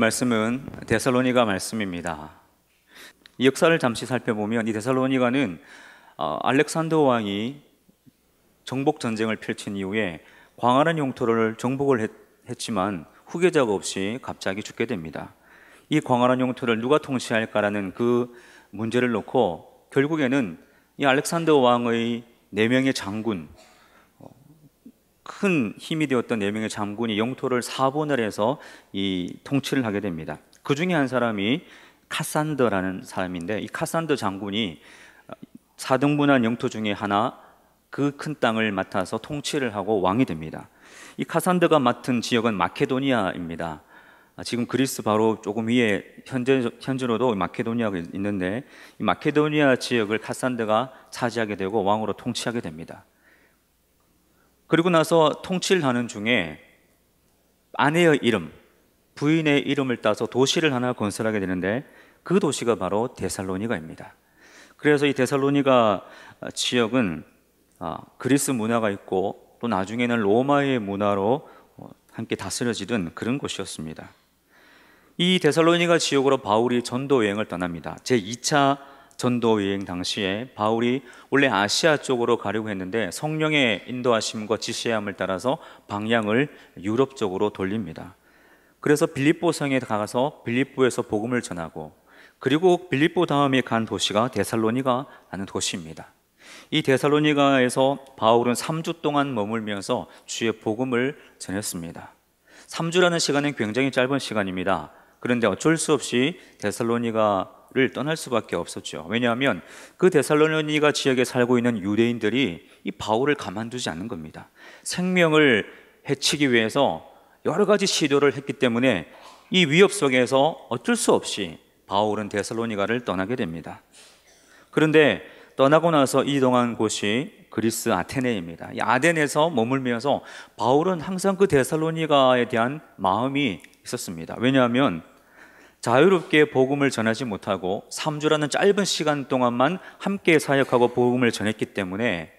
말씀은 데살로니가 말씀입니다. 역사를 잠시 살펴보면 이 데살로니가는 어, 알렉산더 왕이 정복 전쟁을 펼친 이후에 광활한 영토를 정복을 했지만 후계자가 없이 갑자기 죽게 됩니다. 이 광활한 영토를 누가 통치할까라는 그 문제를 놓고 결국에는 이 알렉산더 왕의 네 명의 장군 큰 힘이 되었던 4 명의 장군이 영토를 사본을 해서 이 통치를 하게 됩니다. 그 중에 한 사람이 카산더라는 사람인데 이 카산더 장군이 4등분한 영토 중에 하나 그 큰 땅을 맡아서 통치를 하고 왕이 됩니다. 이 카산더가 맡은 지역은 마케도니아입니다. 아, 지금 그리스 바로 조금 위에 현재 현재로도 마케도니아가 있는데 이 마케도니아 지역을 카산더가 차지하게 되고 왕으로 통치하게 됩니다. 그리고 나서 통치를 하는 중에 아내의 이름, 부인의 이름을 따서 도시를 하나 건설하게 되는데 그 도시가 바로 데살로니가입니다. 그래서 이 데살로니가 아, 지역은 아, 그리스 문화가 있고 또 나중에는 로마의 문화로 어, 함께 다스려지던 그런 곳이었습니다. 이 데살로니가 지역으로 바울이 전도 여행을 떠납니다. 제 2차 전도 여행 당시에 바울이 원래 아시아 쪽으로 가려고 했는데 성령의 인도하심과 지시함을 따라서 방향을 유럽 쪽으로 돌립니다. 그래서 빌립보 성에 가서 빌립보에서 복음을 전하고 그리고 빌립보 다음에 간 도시가 데살로니가라는 도시입니다. 이 데살로니가에서 바울은 3주 동안 머물면서 주의 복음을 전했습니다. 3주라는 시간은 굉장히 짧은 시간입니다. 그런데 어쩔 수 없이 데살로니가 를 떠날 수밖에 없었죠. 왜냐하면 그 데살로니가 지역에 살고 있는 유대인들이 이 바울을 가만두지 않는 겁니다. 생명을 해치기 위해서 여러 가지 시도를 했기 때문에 이 위협 속에서 어쩔 수 없이 바울은 데살로니가를 떠나게 됩니다. 그런데 떠나고 나서 이동한 곳이 그리스 아테네입니다. 아덴에서 머물면서 바울은 항상 그 데살로니가에 대한 마음이 있었습니다. 왜냐하면 자유롭게 복음을 전하지 못하고 3주라는 짧은 시간 동안만 함께 사역하고 복음을 전했기 때문에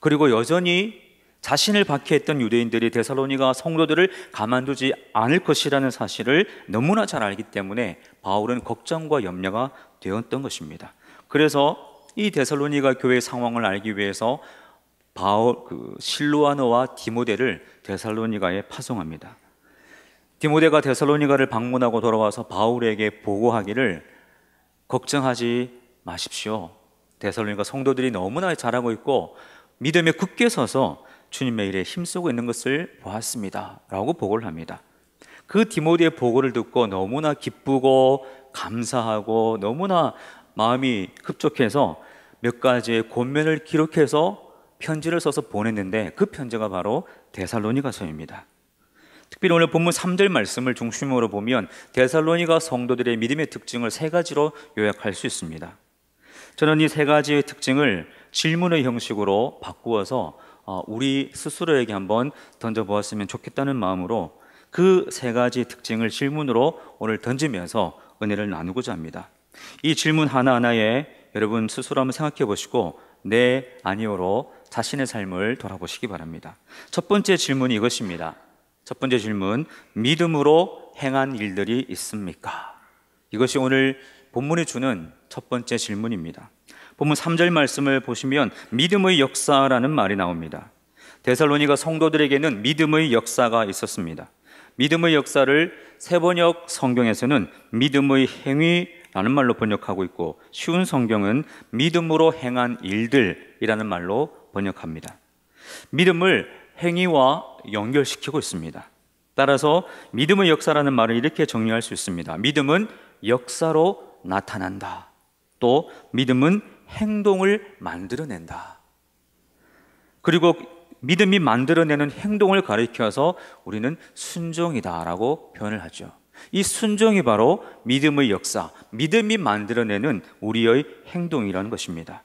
그리고 여전히 자신을 박해했던 유대인들이 데살로니가 성도들을 가만두지 않을 것이라는 사실을 너무나 잘 알기 때문에 바울은 걱정과 염려가 되었던 것입니다. 그래서 이 데살로니가 교회의 상황을 알기 위해서 바울 그실루아노와 디모데를 데살로니가에 파송합니다. 디모데가 데살로니가를 방문하고 돌아와서 바울에게 보고하기를 걱정하지 마십시오. 데살로니가 성도들이 너무나 잘하고 있고 믿음에 굳게 서서 주님의 일에 힘쓰고 있는 것을 보았습니다. 라고 보고를 합니다. 그 디모데의 보고를 듣고 너무나 기쁘고 감사하고 너무나 마음이 흡족해서 몇 가지의 권면을 기록해서 편지를 써서 보냈는데 그 편지가 바로 데살로니가서입니다. 특별히 오늘 본문 3절 말씀을 중심으로 보면 데살로니가 성도들의 믿음의 특징을 세 가지로 요약할 수 있습니다. 저는 이 세 가지의 특징을 질문의 형식으로 바꾸어서 어, 우리 스스로에게 한번 던져보았으면 좋겠다는 마음으로 그 세 가지 특징을 질문으로 오늘 던지면서 은혜를 나누고자 합니다. 이 질문 하나하나에 여러분 스스로 한번 생각해 보시고 네, 아니오로 자신의 삶을 돌아보시기 바랍니다. 첫 번째 질문이 이것입니다. 첫 번째 질문, 믿음으로 행한 일들이 있습니까? 이것이 오늘 본문이 주는 첫 번째 질문입니다. 본문 3절 말씀을 보시면 믿음의 역사라는 말이 나옵니다. 데살로니가 성도들에게는 믿음의 역사가 있었습니다. 믿음의 역사를 세번역 성경에서는 믿음의 행위라는 말로 번역하고 있고 쉬운 성경은 믿음으로 행한 일들이라는 말로 번역합니다. 믿음을 행위와 연결시키고 있습니다. 따라서 믿음의 역사라는 말을 이렇게 정리할 수 있습니다. 믿음은 역사로 나타난다. 또 믿음은 행동을 만들어낸다. 그리고 믿음이 만들어내는 행동을 가리켜서 우리는 순종이다라고 표현을 하죠. 이 순종이 바로 믿음의 역사, 믿음이 만들어내는 우리의 행동이라는 것입니다.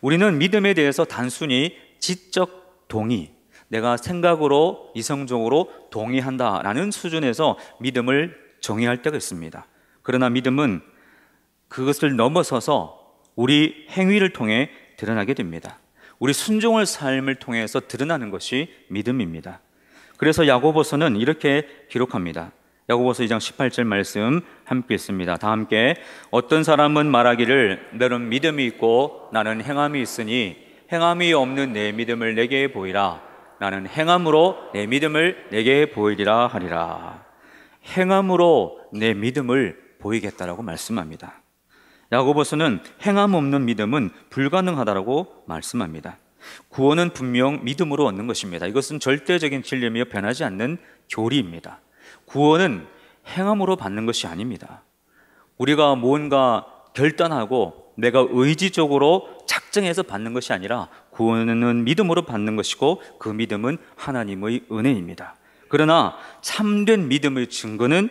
우리는 믿음에 대해서 단순히 지적 동의, 내가 생각으로 이성적으로 동의한다라는 수준에서 믿음을 정의할 때가 있습니다. 그러나 믿음은 그것을 넘어서서 우리 행위를 통해 드러나게 됩니다. 우리 순종을 삶을 통해서 드러나는 것이 믿음입니다. 그래서 야고보서는 이렇게 기록합니다. 야고보서 2장 18절 말씀 함께 있습니다. 다 함께 어떤 사람은 말하기를 너는 믿음이 있고 나는 행함이 있으니 행함이 없는 내 믿음을 내게 보이라 나는 행함으로 내 믿음을 내게 보이리라 하리라. 행함으로 내 믿음을 보이겠다라고 말씀합니다. 야고보서는 행함 없는 믿음은 불가능하다라고 말씀합니다. 구원은 분명 믿음으로 얻는 것입니다. 이것은 절대적인 진리며 변하지 않는 교리입니다. 구원은 행함으로 받는 것이 아닙니다. 우리가 뭔가 결단하고 내가 의지적으로 작정해서 받는 것이 아니라 구원은 믿음으로 받는 것이고 그 믿음은 하나님의 은혜입니다. 그러나 참된 믿음의 증거는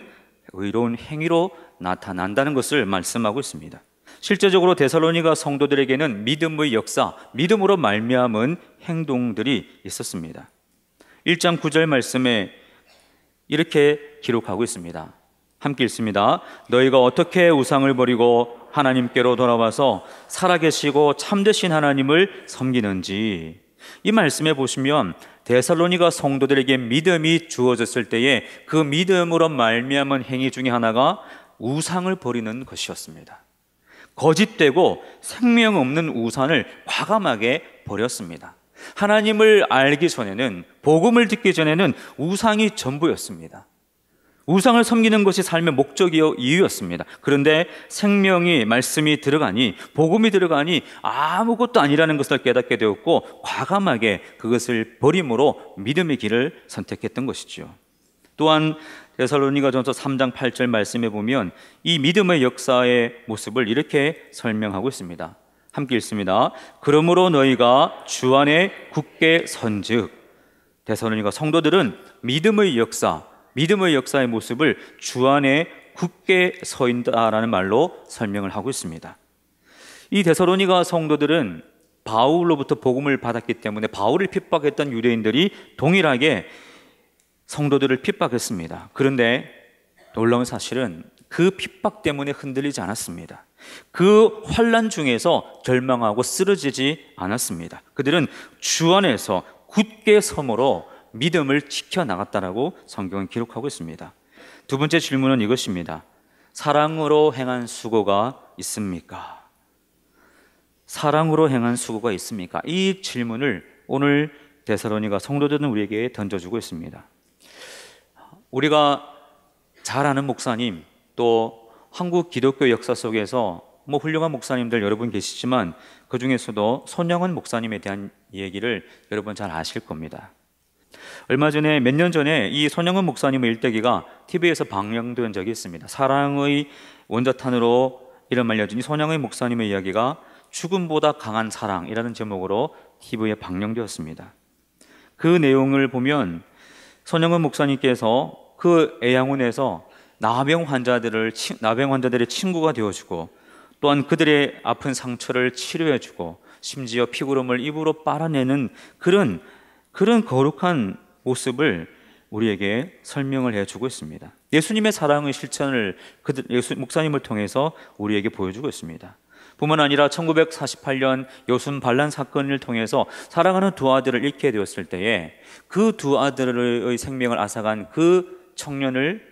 의로운 행위로 나타난다는 것을 말씀하고 있습니다. 실제적으로 데살로니가 성도들에게는 믿음의 역사, 믿음으로 말미암은 행동들이 있었습니다. 1장 9절 말씀에 이렇게 기록하고 있습니다. 함께 읽습니다. 너희가 어떻게 우상을 버리고 하나님께로 돌아와서 살아계시고 참되신 하나님을 섬기는지 이 말씀에 보시면 데살로니가 성도들에게 믿음이 주어졌을 때에 그 믿음으로 말미암은 행위 중에 하나가 우상을 버리는 것이었습니다. 거짓되고 생명 없는 우산을 과감하게 버렸습니다. 하나님을 알기 전에는 복음을 듣기 전에는 우상이 전부였습니다. 우상을 섬기는 것이 삶의 목적이요 이유였습니다. 그런데 생명이 말씀이 들어가니 복음이 들어가니 아무것도 아니라는 것을 깨닫게 되었고 과감하게 그것을 버림으로 믿음의 길을 선택했던 것이지요. 또한 데살로니가전서 3장 8절 말씀에 보면 이 믿음의 역사의 모습을 이렇게 설명하고 있습니다. 함께 읽습니다. 그러므로 너희가 주 안에 굳게 선즉 데살로니가 성도들은 믿음의 역사 믿음의 역사의 모습을 주 안에 굳게 서인다라는 말로 설명을 하고 있습니다. 이 데서로니가 성도들은 바울로부터 복음을 받았기 때문에 바울을 핍박했던 유대인들이 동일하게 성도들을 핍박했습니다. 그런데 놀라운 사실은 그 핍박 때문에 흔들리지 않았습니다. 그 환란 중에서 절망하고 쓰러지지 않았습니다. 그들은 주 안에서 굳게 섬으로 믿음을 지켜나갔다라고 성경은 기록하고 있습니다. 두 번째 질문은 이것입니다. 사랑으로 행한 수고가 있습니까? 사랑으로 행한 수고가 있습니까? 이 질문을 오늘 데살로니가 성도들은 우리에게 던져주고 있습니다. 우리가 잘 아는 목사님 또 한국 기독교 역사 속에서 뭐 훌륭한 목사님들 여러분 계시지만 그 중에서도 손영은 목사님에 대한 얘기를 여러분 잘 아실 겁니다. 얼마 전에 몇 년 전에 이 손영은 목사님의 일대기가 TV에서 방영된 적이 있습니다. 사랑의 원자탄으로 이름 알려진 손영의 목사님의 이야기가 죽음보다 강한 사랑이라는 제목으로 TV에 방영되었습니다. 그 내용을 보면 손영은 목사님께서 그 애양원에서 나병 환자들을 나병 환자들의 친구가 되어주고 또한 그들의 아픈 상처를 치료해주고 심지어 피구름을 입으로 빨아내는 그런 그런 거룩한 모습을 우리에게 설명을 해주고 있습니다. 예수님의 사랑의 실천을 예수, 목사님을 통해서 우리에게 보여주고 있습니다. 뿐만 아니라 1948년 여순 반란 사건을 통해서 사랑하는 두 아들을 잃게 되었을 때에 그 두 아들의 생명을 앗아간 그 청년을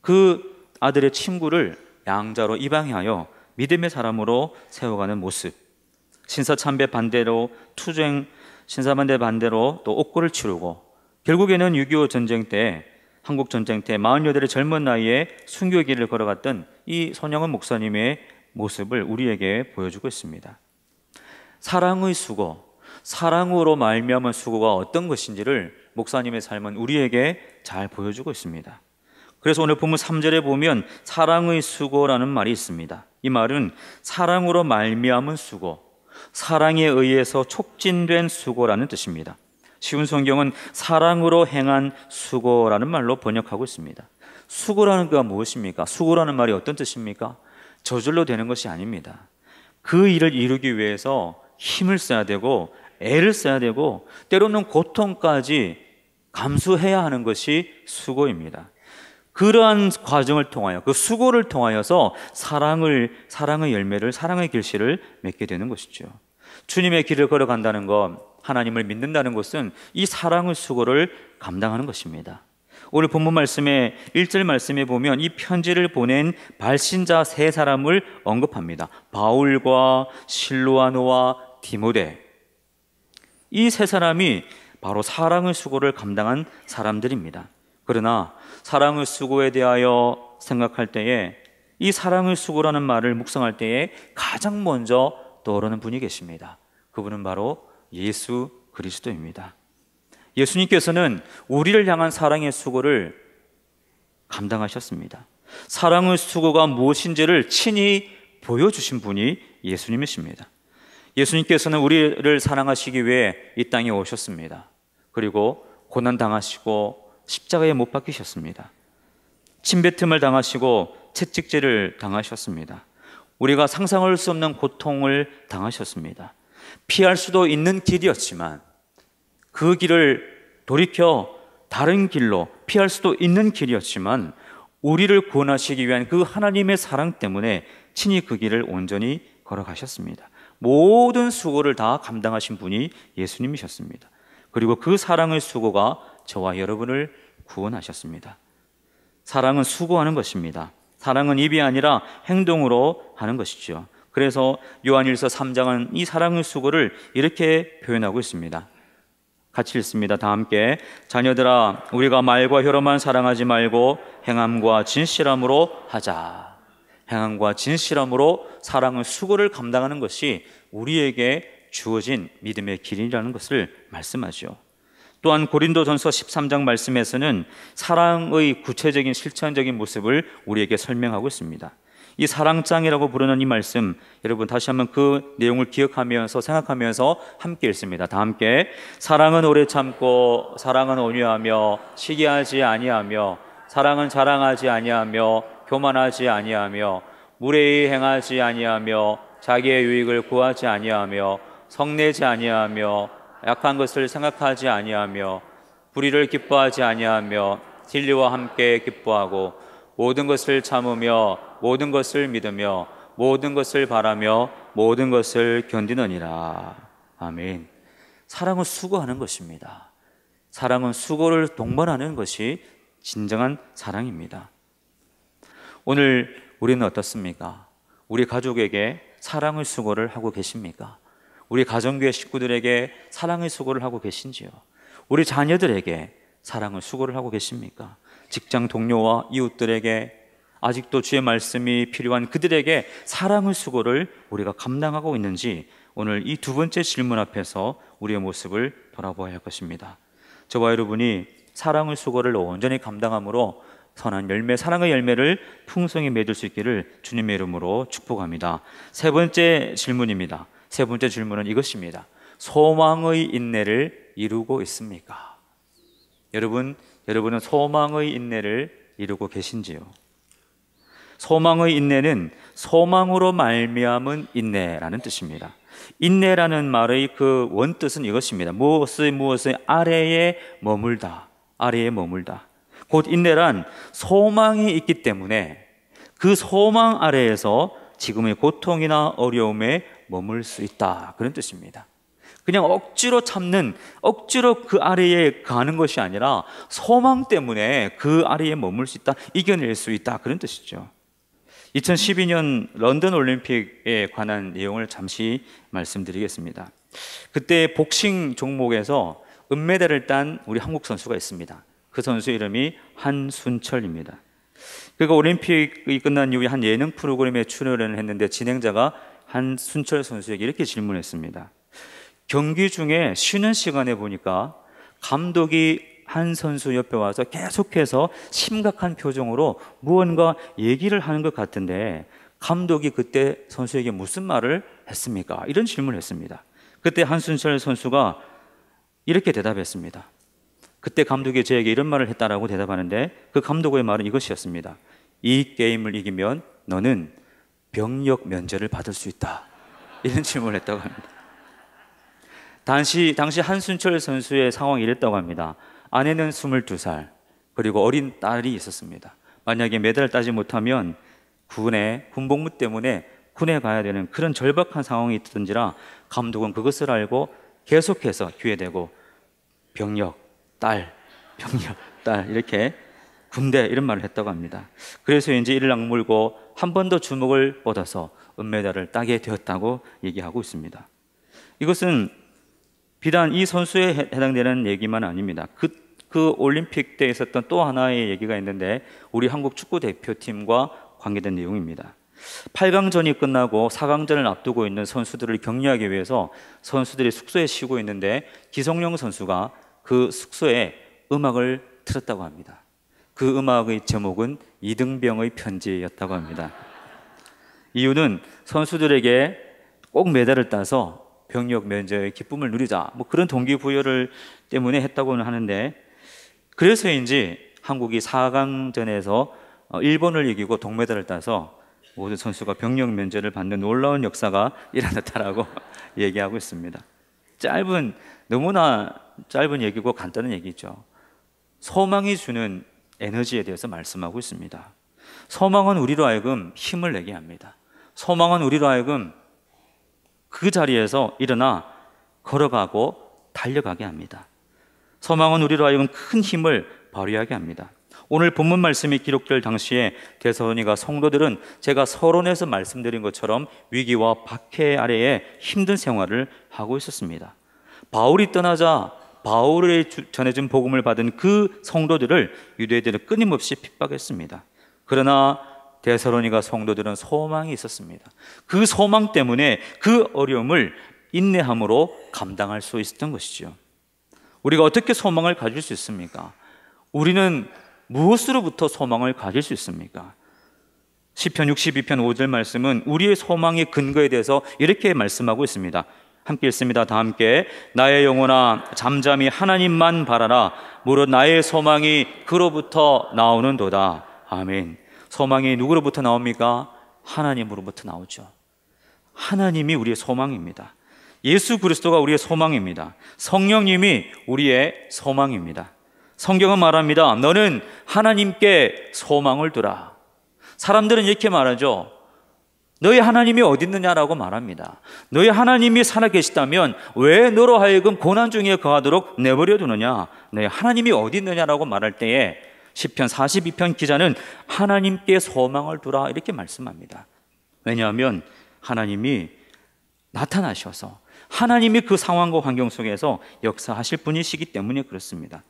그 아들의 친구를 양자로 입양하여 믿음의 사람으로 세워가는 모습 신사참배 반대로 투쟁 신사반대 반대로 또 옥고를 치르고 결국에는 6.25 전쟁 때 한국 전쟁 때 48의 젊은 나이에 순교의 길을 걸어갔던 이 손영은 목사님의 모습을 우리에게 보여주고 있습니다. 사랑의 수고, 사랑으로 말미암은 수고가 어떤 것인지를 목사님의 삶은 우리에게 잘 보여주고 있습니다. 그래서 오늘 보문 3절에 보면 사랑의 수고라는 말이 있습니다. 이 말은 사랑으로 말미암은 수고, 사랑에 의해서 촉진된 수고라는 뜻입니다. 쉬운 성경은 사랑으로 행한 수고라는 말로 번역하고 있습니다. 수고라는 게 무엇입니까? 수고라는 말이 어떤 뜻입니까? 저절로 되는 것이 아닙니다. 그 일을 이루기 위해서 힘을 써야 되고 애를 써야 되고 때로는 고통까지 감수해야 하는 것이 수고입니다. 그러한 과정을 통하여 그 수고를 통하여서 사랑을 사랑의 열매를 사랑의 결실을 맺게 되는 것이죠. 주님의 길을 걸어간다는 것, 하나님을 믿는다는 것은 이 사랑의 수고를 감당하는 것입니다. 오늘 본문 말씀에 1절 말씀에 보면 이 편지를 보낸 발신자 세 사람을 언급합니다. 바울과 실로아노와 디모데. 이 세 사람이 바로 사랑의 수고를 감당한 사람들입니다. 그러나 사랑의 수고에 대하여 생각할 때에 이 사랑의 수고라는 말을 묵상할 때에 가장 먼저 떠오르는 분이 계십니다. 그분은 바로 예수 그리스도입니다. 예수님께서는 우리를 향한 사랑의 수고를 감당하셨습니다. 사랑의 수고가 무엇인지를 친히 보여주신 분이 예수님이십니다. 예수님께서는 우리를 사랑하시기 위해 이 땅에 오셨습니다. 그리고 고난당하시고 십자가에 못 박히셨습니다. 침뱉음을 당하시고 채찍질을 당하셨습니다. 우리가 상상할 수 없는 고통을 당하셨습니다. 피할 수도 있는 길이었지만 그 길을 돌이켜 다른 길로 피할 수도 있는 길이었지만 우리를 구원하시기 위한 그 하나님의 사랑 때문에 친히 그 길을 온전히 걸어가셨습니다. 모든 수고를 다 감당하신 분이 예수님이셨습니다. 그리고 그 사랑의 수고가 저와 여러분을 구원하셨습니다. 사랑은 수고하는 것입니다. 사랑은 입이 아니라 행동으로 하는 것이죠. 그래서 요한일서 3장은 이 사랑의 수고를 이렇게 표현하고 있습니다. 같이 읽습니다. 다 함께 자녀들아 우리가 말과 혀로만 사랑하지 말고 행함과 진실함으로 하자. 행함과 진실함으로 사랑의 수고를 감당하는 것이 우리에게 주어진 믿음의 길이라는 것을 말씀하죠. 또한 고린도전서 13장 말씀에서는 사랑의 구체적인 실천적인 모습을 우리에게 설명하고 있습니다. 이 사랑장이라고 부르는 이 말씀 여러분 다시 한번 그 내용을 기억하면서 생각하면서 함께 읽습니다. 다 함께 사랑은 오래 참고 사랑은 온유하며 시기하지 아니하며 사랑은 자랑하지 아니하며 교만하지 아니하며 무례히 행하지 아니하며 자기의 유익을 구하지 아니하며 성내지 아니하며 약한 것을 생각하지 아니하며 불의를 기뻐하지 아니하며 진리와 함께 기뻐하고 모든 것을 참으며 모든 것을 믿으며 모든 것을 바라며 모든 것을 견디느니라. 아멘. 사랑은 수고하는 것입니다. 사랑은 수고를 동반하는 것이 진정한 사랑입니다. 오늘 우리는 어떻습니까? 우리 가족에게 사랑의 수고를 하고 계십니까? 우리 가정교회 식구들에게 사랑의 수고를 하고 계신지요? 우리 자녀들에게 사랑을 수고를 하고 계십니까? 직장 동료와 이웃들에게 아직도 주의 말씀이 필요한 그들에게 사랑의 수고를 우리가 감당하고 있는지 오늘 이 두 번째 질문 앞에서 우리의 모습을 돌아보아야 할 것입니다. 저와 여러분이 사랑의 수고를 온전히 감당함으로 선한 열매, 사랑의 열매를 풍성히 맺을 수 있기를 주님의 이름으로 축복합니다. 세 번째 질문입니다. 세 번째 질문은 이것입니다. 소망의 인내를 이루고 있습니까? 여러분, 여러분은 소망의 인내를 이루고 계신지요? 소망의 인내는 소망으로 말미암은 인내라는 뜻입니다. 인내라는 말의 그 원뜻은 이것입니다. 무엇의 무엇의 아래에 머물다. 아래에 머물다. 곧 인내란 소망이 있기 때문에 그 소망 아래에서 지금의 고통이나 어려움에 머물 수 있다. 그런 뜻입니다. 그냥 억지로 참는, 억지로 그 아래에 가는 것이 아니라 소망 때문에 그 아래에 머물 수 있다, 이겨낼 수 있다. 그런 뜻이죠. 2012년 런던 올림픽에 관한 내용을 잠시 말씀드리겠습니다. 그때 복싱 종목에서 은메달을 딴 우리 한국 선수가 있습니다. 그 선수 이름이 한순철입니다. 그가 올림픽이 끝난 이후에 한 예능 프로그램에 출연을 했는데 진행자가 한 순철 선수에게 이렇게 질문했습니다. 경기 중에 쉬는 시간에 보니까 감독이 한 선수 옆에 와서 계속해서 심각한 표정으로 무언가 얘기를 하는 것 같은데 감독이 그때 선수에게 무슨 말을 했습니까? 이런 질문을 했습니다. 그때 한순철 선수가 이렇게 대답했습니다. 그때 감독이 저에게 이런 말을 했다라고 대답하는데 그 감독의 말은 이것이었습니다. 이 게임을 이기면 너는 병역 면제를 받을 수 있다. 이런 질문을 했다고 합니다. 당시, 당시 한순철 선수의 상황이 이랬다고 합니다. 아내는 22살, 그리고 어린 딸이 있었습니다. 만약에 메달을 따지 못하면 군에, 군복무 때문에 군에 가야 되는 그런 절박한 상황이 있던지라 감독은 그것을 알고 계속해서 기회되고 병력, 딸, 병력, 딸 이렇게 군대 이런 말을 했다고 합니다. 그래서 이제 이를 악물고 한번더 주목을 얻어서 은메달을 따게 되었다고 얘기하고 있습니다. 이것은 비단 이 선수에 해당되는 얘기만 아닙니다. 그, 그 올림픽 때 있었던 또 하나의 얘기가 있는데 우리 한국 축구 대표팀과 관계된 내용입니다. 8강전이 끝나고 4강전을 앞두고 있는 선수들을 격려하기 위해서 선수들이 숙소에 쉬고 있는데 기성용 선수가 그 숙소에 음악을 틀었다고 합니다. 그 음악의 제목은 이등병의 편지였다고 합니다. 이유는 선수들에게 꼭 메달을 따서 병력 면제의 기쁨을 누리자 뭐 그런 동기부여를 때문에 했다고는 하는데 그래서인지 한국이 4강전에서 어, 일본을 이기고 동메달을 따서 모든 선수가 병력 면제를 받는 놀라운 역사가 일어났다라고 얘기하고 있습니다. 짧은 너무나 짧은 얘기고 간단한 얘기죠. 소망이 주는 에너지에 대해서 말씀하고 있습니다. 소망은 우리로 하여금 힘을 내게 합니다. 소망은 우리로 하여금 그 자리에서 일어나 걸어가고 달려가게 합니다. 소망은 우리로 하여금 큰 힘을 발휘하게 합니다. 오늘 본문 말씀이 기록될 당시에 대선이가 성도들은 제가 서론에서 말씀드린 것처럼 위기와 박해 아래에 힘든 생활을 하고 있었습니다. 바울이 떠나자 바울의 전해준 복음을 받은 그 성도들을 유대인들은 끊임없이 핍박했습니다. 그러나 데살로니가 성도들은 소망이 있었습니다. 그 소망 때문에 그 어려움을 인내함으로 감당할 수 있었던 것이죠. 우리가 어떻게 소망을 가질 수 있습니까? 우리는 무엇으로부터 소망을 가질 수 있습니까? 시편 62편 5절 말씀은 우리의 소망의 근거에 대해서 이렇게 말씀하고 있습니다. 함께 있습니다. 다 함께 나의 영혼아 잠잠히 하나님만 바라라. 무릇 나의 소망이 그로부터 나오는도다. 아멘. 소망이 누구로부터 나옵니까? 하나님으로부터 나오죠. 하나님이 우리의 소망입니다. 예수 그리스도가 우리의 소망입니다. 성령님이 우리의 소망입니다. 성경은 말합니다. 너는 하나님께 소망을 두라. 사람들은 이렇게 말하죠. 너희 하나님이 어디 있느냐라고 말합니다. 너희 하나님이 살아계시다면 왜 너로 하여금 고난 중에 거하도록 내버려 두느냐? 너희 하나님이 어디 있느냐라고 말할 때에 1 0편 42편 기자는 하나님께 소망을 두라 이렇게 말씀합니다. 왜냐하면 하나님이 나타나셔서 하나님이 그 상황과 환경 속에서 역사하실 분이시기 때문에 그렇습니다.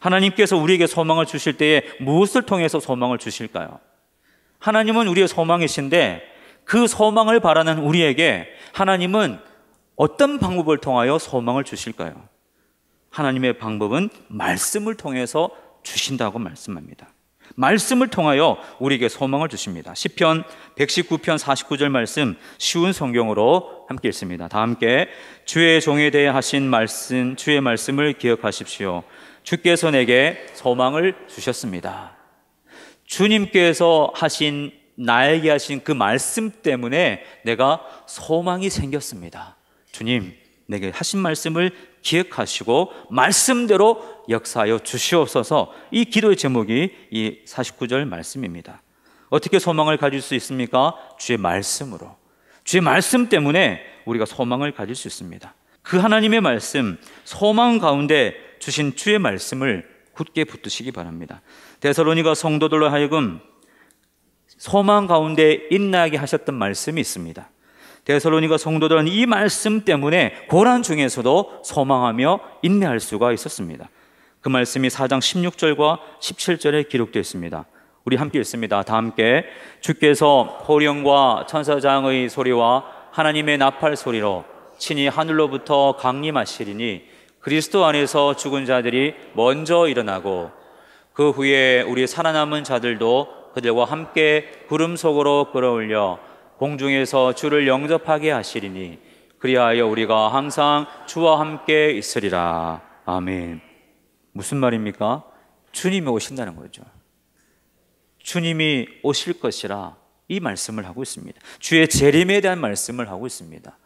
하나님께서 우리에게 소망을 주실 때에 무엇을 통해서 소망을 주실까요? 하나님은 우리의 소망이신데 그 소망을 바라는 우리에게 하나님은 어떤 방법을 통하여 소망을 주실까요? 하나님의 방법은 말씀을 통해서 주신다고 말씀합니다. 말씀을 통하여 우리에게 소망을 주십니다. 10편 119편 49절 말씀 쉬운 성경으로 함께 읽습니다. 다 함께 주의 종에 대해 하신 말씀 주의 말씀을 기억하십시오. 주께서 내게 소망을 주셨습니다. 주님께서 하신 나에게 하신 그 말씀 때문에 내가 소망이 생겼습니다. 주님, 내게 하신 말씀을 기억하시고 말씀대로 역사하여 주시옵소서. 이 기도의 제목이 이 49절 말씀입니다. 어떻게 소망을 가질 수 있습니까? 주의 말씀으로. 주의 말씀 때문에 우리가 소망을 가질 수 있습니다. 그 하나님의 말씀, 소망 가운데 주신 주의 말씀을 굳게 붙드시기 바랍니다. 대사로니가 성도들로 하여금 소망 가운데 인나게 하셨던 말씀이 있습니다. 데살로니가 성도들은 이 말씀 때문에 고난 중에서도 소망하며 인내할 수가 있었습니다. 그 말씀이 4장 16절과 17절에 기록되어 있습니다. 우리 함께 읽습니다. 다 함께 주께서 호령과 천사장의 소리와 하나님의 나팔 소리로 친히 하늘로부터 강림하시리니 그리스도 안에서 죽은 자들이 먼저 일어나고 그 후에 우리 살아남은 자들도 그들과 함께 구름 속으로 끌어올려 공중에서 주를 영접하게 하시리니 그리하여 우리가 항상 주와 함께 있으리라. 아멘. 무슨 말입니까? 주님이 오신다는 거죠. 주님이 오실 것이라 이 말씀을 하고 있습니다. 주의 재림에 대한 말씀을 하고 있습니다.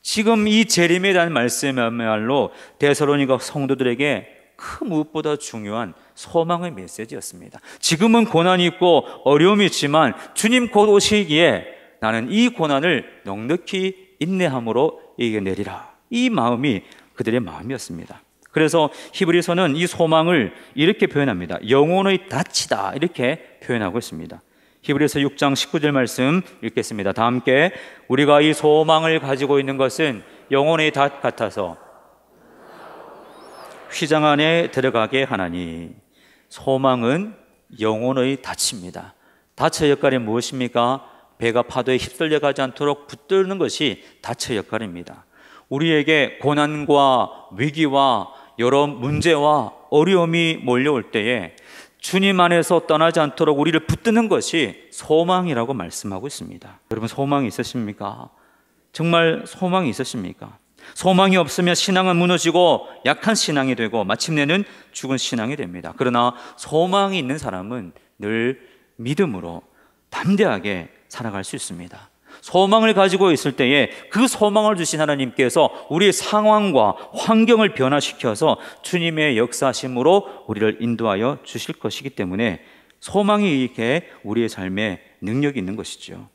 지금 이 재림에 대한 말씀이야말로 대서로니가 성도들에게 그 무엇보다 중요한 소망의 메시지였습니다. 지금은 고난이 있고 어려움이 있지만 주님 곧 오시기에 나는 이 고난을 넉넉히 인내함으로 이겨내리라. 이 마음이 그들의 마음이었습니다. 그래서 히브리서는 이 소망을 이렇게 표현합니다. 영혼의 닻이다. 이렇게 표현하고 있습니다. 히브리서 6장 19절 말씀 읽겠습니다. 다 함께 우리가 이 소망을 가지고 있는 것은 영혼의 닻 같아서 휘장 안에 들어가게 하나니 소망은 영혼의 닻입니다. 닻의 역할이 무엇입니까? 배가 파도에 휩쓸려 가지 않도록 붙드는 것이 닻의 역할입니다. 우리에게 고난과 위기와 여러 문제와 어려움이 몰려올 때에 주님 안에서 떠나지 않도록 우리를 붙드는 것이 소망이라고 말씀하고 있습니다. 여러분 소망이 있으십니까? 정말 소망이 있으십니까? 소망이 없으면 신앙은 무너지고 약한 신앙이 되고 마침내는 죽은 신앙이 됩니다. 그러나 소망이 있는 사람은 늘 믿음으로 담대하게 살아갈 수 있습니다. 소망을 가지고 있을 때에 그 소망을 주신 하나님께서 우리의 상황과 환경을 변화시켜서 주님의 역사심으로 우리를 인도하여 주실 것이기 때문에 소망이 이렇게 우리의 삶에 능력이 있는 것이죠.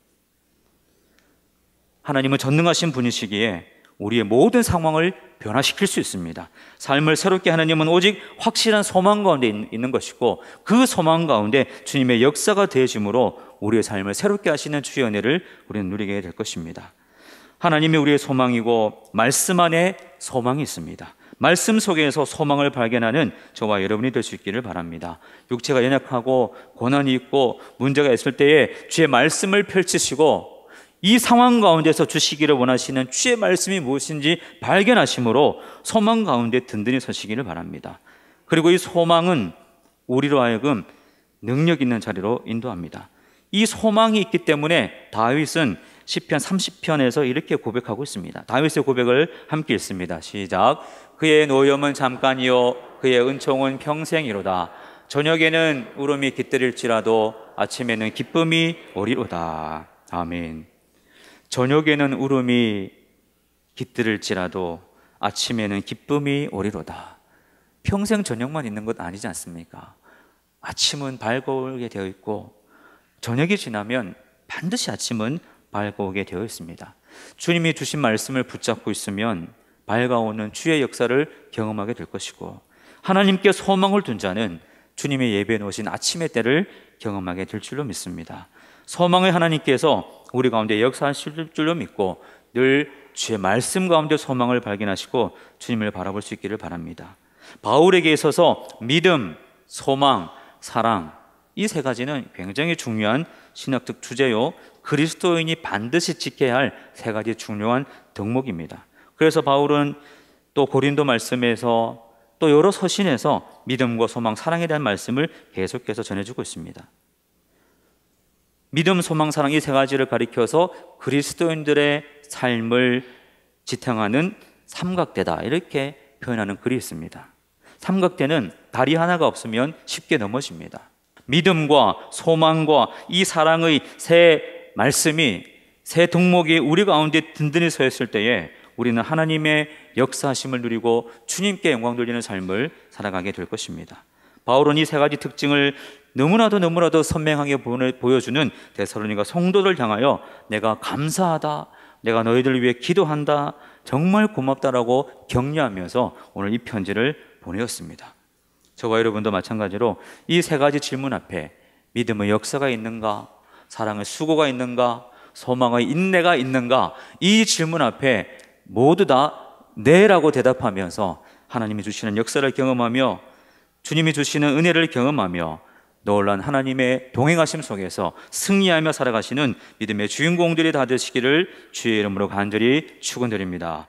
하나님은 전능하신 분이시기에 우리의 모든 상황을 변화시킬 수 있습니다. 삶을 새롭게 하나님은 오직 확실한 소망 가운데 있는 것이고 그 소망 가운데 주님의 역사가 되어짐으로 우리의 삶을 새롭게 하시는 주의 은혜를 우리는 누리게 될 것입니다. 하나님이 우리의 소망이고 말씀 안에 소망이 있습니다. 말씀 속에서 소망을 발견하는 저와 여러분이 될 수 있기를 바랍니다. 육체가 연약하고 고난이 있고 문제가 있을 때에 주의 말씀을 펼치시고 이 상황 가운데서 주시기를 원하시는 주의 말씀이 무엇인지 발견하심으로 소망 가운데 든든히 서시기를 바랍니다. 그리고 이 소망은 우리로 하여금 능력 있는 자리로 인도합니다. 이 소망이 있기 때문에 다윗은 1 0편 30편에서 이렇게 고백하고 있습니다. 다윗의 고백을 함께 읽습니다. 시작. 그의 노염은 잠깐이요 그의 은총은 평생이로다. 저녁에는 울음이 깃들일지라도 아침에는 기쁨이 오리로다. 아멘. 저녁에는 울음이 깃들을지라도 아침에는 기쁨이 오리로다. 평생 저녁만 있는 것 아니지 않습니까? 아침은 밝게 되어 있고 저녁이 지나면 반드시 아침은 밝게 되어 있습니다. 주님이 주신 말씀을 붙잡고 있으면 밝아오는 주의 역사를 경험하게 될 것이고 하나님께 소망을 둔 자는 주님의 예배 놓으신 아침의 때를 경험하게 될 줄로 믿습니다. 소망의 하나님께서 우리 가운데 역사하실 줄로 믿고 늘 주의 말씀 가운데 소망을 발견하시고 주님을 바라볼 수 있기를 바랍니다. 바울에게 있어서 믿음, 소망, 사랑 이 세 가지는 굉장히 중요한 신학적 주제요. 그리스도인이 반드시 지켜야 할 세 가지 중요한 덕목입니다. 그래서 바울은 또 고린도 말씀에서 또 여러 서신에서 믿음과 소망, 사랑에 대한 말씀을 계속해서 전해주고 있습니다. 믿음, 소망, 사랑 이 세 가지를 가리켜서 그리스도인들의 삶을 지탱하는 삼각대다. 이렇게 표현하는 글이 있습니다. 삼각대는 다리 하나가 없으면 쉽게 넘어집니다. 믿음과 소망과 이 사랑의 세 말씀이 세 덕목이 우리 가운데 든든히 서 있을 때에 우리는 하나님의 역사심을 누리고 주님께 영광 돌리는 삶을 살아가게 될 것입니다. 바울은 이 세 가지 특징을 너무나도 너무나도 선명하게 보여주는 대사로니가 성도를 향하여 내가 감사하다, 내가 너희들을 위해 기도한다, 정말 고맙다라고 격려하면서 오늘 이 편지를 보내었습니다. 저와 여러분도 마찬가지로 이 세 가지 질문 앞에 믿음의 역사가 있는가, 사랑의 수고가 있는가, 소망의 인내가 있는가, 이 질문 앞에 모두 다 네라고 대답하면서 하나님이 주시는 역사를 경험하며 주님이 주시는 은혜를 경험하며 놀란 하나님의 동행하심 속에서 승리하며 살아가시는 믿음의 주인공들이 다 되시기를 주의 이름으로 간절히 축원드립니다.